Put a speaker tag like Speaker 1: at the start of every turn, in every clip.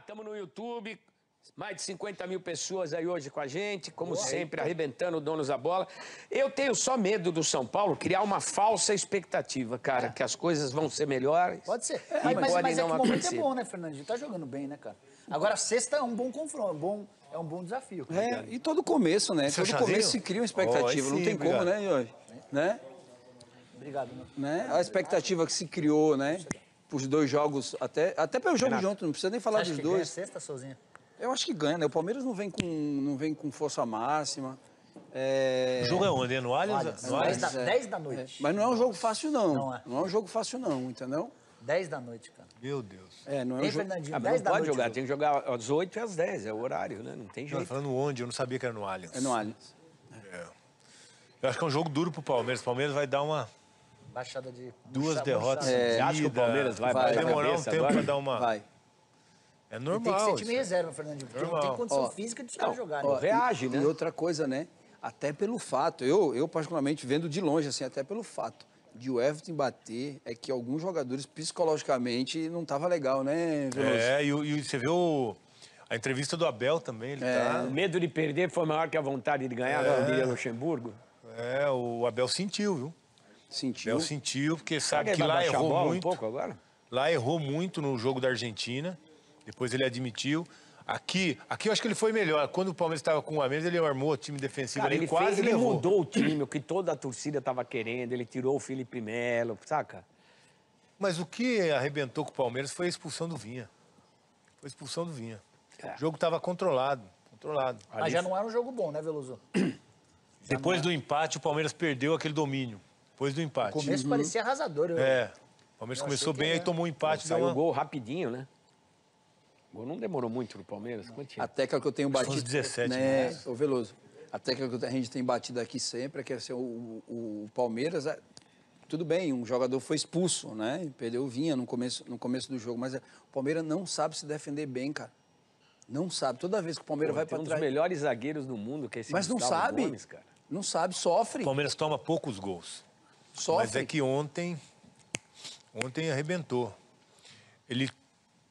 Speaker 1: estamos no YouTube. Mais de 50 mil pessoas aí hoje com a gente, como sempre, arrebentando o da bola. Eu tenho só medo do São Paulo criar uma falsa expectativa, cara, é. que as coisas vão ser melhores.
Speaker 2: Pode ser. E mas, pode mas é não é que o momento é bom, né, Fernandinho? Tá jogando bem, né, cara? Agora, sexta é um bom confronto, é bom, é um bom desafio. Cara. É,
Speaker 3: e todo começo, né? todo começo se cria uma expectativa. Oh, sim, não tem obrigado. como, né, Jorge? Né? Obrigado, meu. Né? A expectativa que se criou, né? os dois jogos, até, até pelo jogo Renato. de ontem, não precisa nem falar dos dois. Ganha
Speaker 2: sexta sozinha?
Speaker 3: Eu acho que ganha, né? O Palmeiras não vem com, não vem com força máxima. É... O jogo é onde? É no Allianz? No Allianz. 10, da, 10 da noite. É. Mas não é
Speaker 1: um jogo fácil, não.
Speaker 2: Não
Speaker 3: é. Não é um jogo fácil, não, entendeu? 10 da noite, cara.
Speaker 4: Meu Deus. É, não é um jogo... Ah, não pode jogar, jogo. tem
Speaker 1: que jogar às 8 e às 10, é o horário, né? Não
Speaker 4: tem jeito. Não, falando onde, eu não sabia que era no Allianz. É no Allianz. É. Eu acho que é um jogo duro pro Palmeiras. O Palmeiras vai dar uma
Speaker 2: Baixada de... Duas derrotas é, Você acha que o Palmeiras vai, vai
Speaker 4: demorar um tempo para dar uma... Vai. É normal. tem que
Speaker 2: ser time é reserva, Fernandinho, porque não tem condição ó, física de não, jogar. Ó, né? Reage, e, né? E
Speaker 3: outra coisa, né? Até pelo fato, eu, eu particularmente vendo de longe, assim, até pelo fato de o Everton bater é que alguns jogadores psicologicamente não tava legal, né, Veloso? É,
Speaker 4: e, e você viu a entrevista do Abel também, ele
Speaker 3: é. tá... O
Speaker 1: medo de perder foi maior que a vontade de ganhar, é. diria Luxemburgo. É, o Abel
Speaker 4: sentiu, viu? Sentiu. Léo sentiu, porque sabe que lá errou muito. Um pouco agora? Lá errou muito no jogo da Argentina. Depois ele admitiu. Aqui, aqui eu acho que ele foi melhor. Quando o Palmeiras estava com o a ele armou o time defensivo. Cara, ele, ele quase fez, ele levou.
Speaker 1: mudou o time, o que toda a torcida
Speaker 4: estava querendo. Ele tirou o Felipe Melo, saca? Mas o que arrebentou com o Palmeiras foi a expulsão do Vinha. Foi a expulsão do Vinha. É. O jogo estava controlado, controlado. Mas Ali... já não
Speaker 2: era um jogo bom, né, Veloso?
Speaker 4: Depois do empate, o Palmeiras perdeu aquele domínio depois do empate. O começo uhum. parecia arrasador. Né? É. Eu... É. O Palmeiras começou bem, aí tomou um empate.
Speaker 2: Saiu um gol
Speaker 1: rapidinho, né? O gol não demorou muito pro Palmeiras. Quantinho? A técnica que eu tenho batido...
Speaker 3: São 17 né, O Veloso, a técnica que a gente tem batido aqui sempre é que assim, o, o, o Palmeiras... É, tudo bem, um jogador foi expulso, né? Perdeu perdeu vinha no começo, no começo do jogo, mas é, o Palmeiras não sabe se defender bem, cara. Não sabe. Toda vez que o Palmeiras Pô, vai
Speaker 1: para trás. um dos melhores zagueiros do mundo, que é esse Mas Gustavo não sabe. Gomes, cara.
Speaker 4: Não sabe, sofre. O Palmeiras toma poucos gols. Sofre. Mas é que ontem, ontem arrebentou. Ele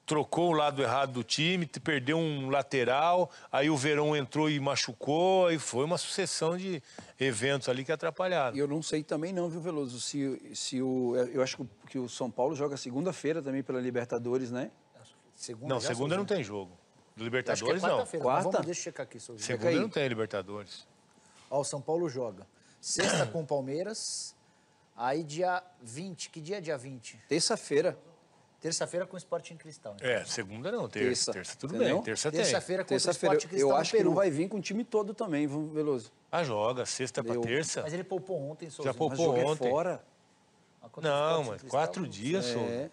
Speaker 4: trocou o lado errado do time, perdeu um lateral, aí o Verão entrou e machucou, e foi uma sucessão de eventos ali que atrapalharam. E eu não
Speaker 3: sei também não, viu, Veloso, se, se o... É, eu acho que o São Paulo joga segunda-feira também pela
Speaker 4: Libertadores, né? Segunda, não, segunda não tem jogo. É Libertadores, é não. Quarta? Vamos, deixa eu
Speaker 2: checar aqui. Segunda não
Speaker 4: tem Libertadores.
Speaker 2: Ó, o São Paulo joga. Sexta com o Palmeiras, Aí dia 20, que dia é dia 20?
Speaker 4: Terça-feira.
Speaker 2: Terça-feira com o Sporting Cristal. Então. É,
Speaker 4: segunda não, terça. Terça, terça tudo Entendeu? bem, terça tem. Terça-feira com terça o Sporting Cristal Eu acho que não vai
Speaker 3: vir com o time todo também, Veloso.
Speaker 4: Ah, joga, sexta Deu. pra terça. Mas ele
Speaker 2: poupou ontem,
Speaker 4: Souza. Já poupou mas é ontem. fora. Não, mas Cristal, quatro né? dias, é. Souza.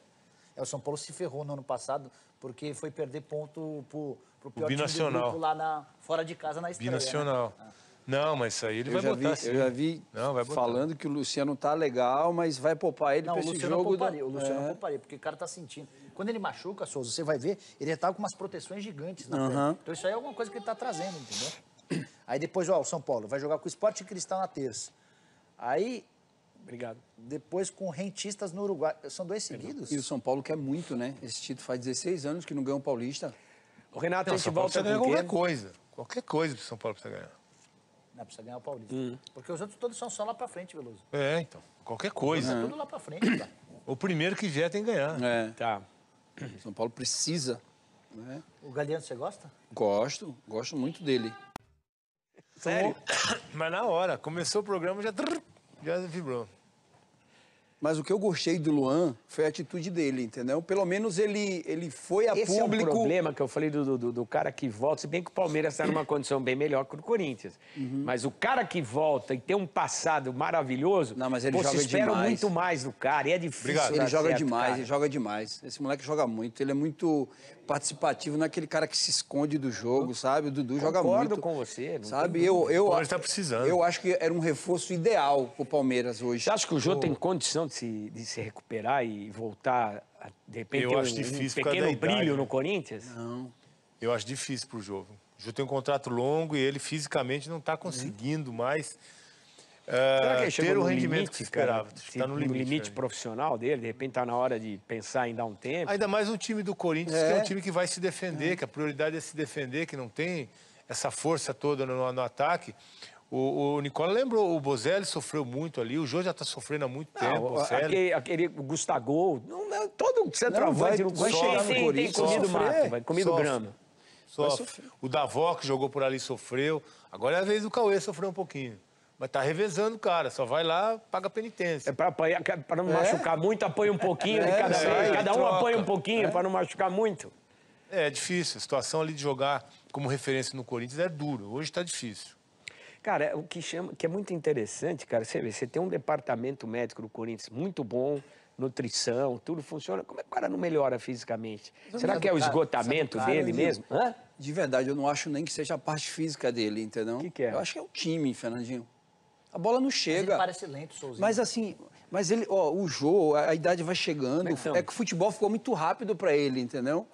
Speaker 2: É, o São Paulo se ferrou no ano passado, porque foi perder ponto pro, pro pior o time do grupo lá na, fora de casa na estreia. Né? Binacional.
Speaker 4: Né? Ah. Não, mas isso aí ele eu vai já botar vi, Eu já vi não, falando
Speaker 3: que o Luciano tá legal, mas vai poupar ele não, esse Luciano jogo. Pouparia, O Luciano não é.
Speaker 2: pouparia, porque o cara tá sentindo. Quando ele machuca, Souza, você vai ver, ele tá com umas proteções gigantes na uhum. perna. Então isso aí é alguma coisa que ele tá trazendo, entendeu? Aí depois, ó, o São Paulo vai jogar com o Esporte Cristal na terça. Aí... Obrigado. Depois com rentistas no Uruguai. São dois seguidos? E o São Paulo quer muito,
Speaker 3: né? Esse título faz 16 anos que não ganha um paulista. O Renato, não, a gente volta com qualquer coisa.
Speaker 4: Qualquer coisa do o São Paulo precisa ganhar
Speaker 2: né? Precisa ganhar o Paulista. Hum. Porque os outros todos são só lá pra frente, Veloso.
Speaker 4: É, então. Qualquer coisa. É. Tudo
Speaker 2: lá pra frente, cara.
Speaker 4: O primeiro que vier tem que ganhar. É. Tá.
Speaker 3: São Paulo precisa.
Speaker 2: Né? O Galeano, você gosta?
Speaker 3: Gosto, gosto muito dele.
Speaker 4: Sério? Mas na hora, começou o programa, já, já vibrou.
Speaker 3: Mas o que eu gostei do Luan foi a atitude dele, entendeu? Pelo
Speaker 1: menos ele, ele foi a
Speaker 3: Esse é público. Esse é o problema
Speaker 1: que eu falei do, do, do, cara que volta, se bem que o Palmeiras está numa condição bem melhor que o Corinthians. Uhum. Mas o cara que volta e tem um passado maravilhoso, Não, mas ele pô, joga espera muito mais do cara. E é difícil. Obrigado. Ele joga certo, demais, cara. ele joga demais. Esse
Speaker 3: moleque joga muito, ele é muito participativo, não é aquele cara que se esconde do jogo, sabe? O Dudu Concordo joga muito.
Speaker 1: Concordo com você. sabe, eu, eu, eu, tá precisando. eu acho que era um reforço ideal o Palmeiras hoje. Você acha que o Jô tem condição condição de se, de se recuperar e voltar, a, de repente, eu um, difícil um pequeno brilho idade. Né? no
Speaker 4: Corinthians? Não. Eu acho difícil para o Jovem. O Jô tem um contrato longo e ele fisicamente não está conseguindo mais uh, ter o rendimento limite, que esperava. Está no limite. limite né?
Speaker 1: profissional dele, de repente está na hora de pensar em dar um tempo. Ainda
Speaker 4: mais um time do Corinthians, é. que é um é. time que vai se defender, é. que a prioridade é se defender, que não tem essa força toda no, no ataque. O, o Nicola lembrou, o Bozelli sofreu muito ali, o Jô já está sofrendo há muito não, tempo. Aquele, aquele Gustagol, todo centroavante não, vai, vai chegar no Corinthians. Comido mato, vai, comido sofre, grama. Sofre. O Davó, que jogou por ali, sofreu. Agora é a vez do Cauê sofrer um pouquinho. Mas tá revezando, cara. Só vai lá, paga penitência. É pra, apanhar, é pra não é? machucar muito, apanha um pouquinho é, de cada é, Cada um troca. apanha um pouquinho é. pra não machucar muito. É, é difícil. A situação ali de jogar como referência no Corinthians é duro. Hoje tá difícil.
Speaker 1: Cara, é o que, chama, que é muito interessante, cara, você vê, você tem um departamento médico do Corinthians muito bom, nutrição, tudo funciona. Como é que o cara não melhora fisicamente?
Speaker 3: Será que é o esgotamento cara, dele mesmo?
Speaker 1: Hã? De verdade, eu não acho nem que seja a
Speaker 3: parte física dele, entendeu? O que, que, é? Eu acho que é o time, Fernandinho. A bola não chega. Mas parece
Speaker 2: lento, Souza. Mas
Speaker 3: assim, mas ele, ó, o jogo, a, a idade vai chegando. Então, é que o futebol ficou muito rápido para ele, entendeu?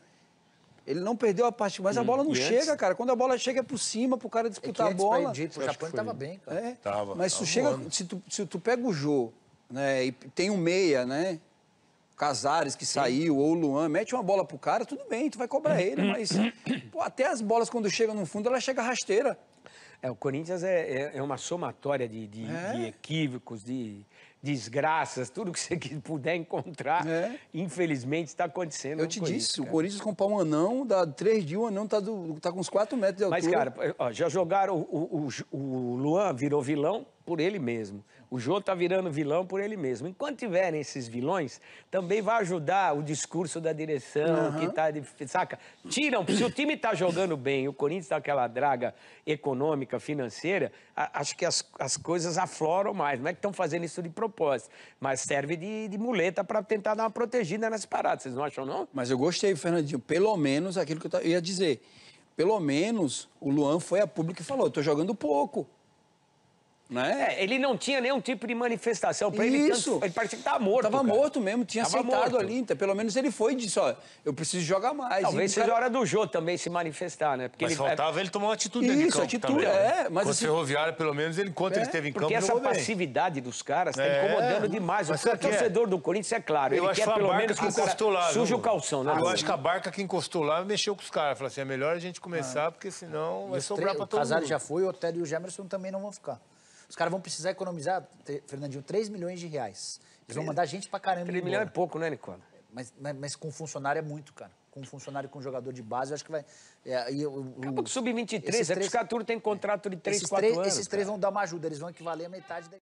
Speaker 3: Ele não perdeu a parte mas hum. a bola não chega, antes? cara. Quando a bola chega é por cima, pro cara disputar é a bola. Egito, o Japão estava bem, cara. É. Tava, mas tava chega, se, tu, se tu pega o Jô, né, e tem um meia, né? Casares que Sim. saiu, ou o Luan,
Speaker 1: mete uma bola pro cara, tudo bem, tu vai cobrar hum, ele, hum, mas hum. pô, até as bolas quando chegam no fundo, ela chega rasteira. É, o Corinthians é, é, é uma somatória de, de, é. de equívocos, de, desgraças, tudo que você puder encontrar, é. infelizmente está acontecendo. Eu é te disse, cara. o Corinthians
Speaker 3: comprar um anão, dá três dias, o anão está tá com uns quatro metros de altura. Mas, cara,
Speaker 1: ó, já jogaram, o, o, o Luan virou vilão por ele mesmo. O João está virando vilão por ele mesmo. Enquanto tiverem esses vilões, também vai ajudar o discurso da direção, uhum. que tá de, saca? Tiram, se o time está jogando bem, o Corinthians tá aquela draga econômica, financeira, a, acho que as, as coisas afloram mais. Não é que estão fazendo isso de propósito, mas serve de, de muleta para tentar dar uma protegida nas paradas. Vocês não acham, não? Mas eu gostei, Fernandinho, pelo menos aquilo que eu ia dizer. Pelo menos o Luan
Speaker 3: foi a público e falou: estou jogando pouco.
Speaker 1: Né? É, ele não tinha nenhum tipo de manifestação para ele. Isso. Tanto, ele parecia que estava morto. Estava morto mesmo, tinha tava aceitado morto. ali. Então, pelo menos ele foi e disse: ó, eu preciso jogar mais. Talvez seja cara... hora do Jô também se manifestar, né? Porque mas ele...
Speaker 4: faltava ele tomar uma atitude Isso, dentro de atitude, também, né? é. Né? Mas o assim... ferroviário, pelo menos, ele, enquanto é, ele esteve em campo. Porque essa
Speaker 1: passividade bem. dos caras está é, incomodando demais. O é torcedor do Corinthians, é claro. Eu ele acho quer pelo menos que encostou lá. Suja o
Speaker 4: calção, né? Eu acho que a barca que encostou lá mexeu com os caras. Falou assim: é melhor a gente começar, ah. porque senão vai sobrar para todo mundo. O Casado já
Speaker 2: foi, o Otério e o Gemerson também não vão ficar. Os caras vão precisar economizar, Fernandinho, 3 milhões de reais. Eles vão mandar gente pra caramba. 3 milhões é pouco, né, Nicola? Mas, mas, mas com funcionário é muito, cara com funcionário, com jogador de base, eu acho que vai. É, e, o, que sub-23, é que os caras
Speaker 4: tem contrato de 3, é, 4 anos. Esses três cara. vão
Speaker 2: dar uma ajuda, eles vão equivaler a metade da.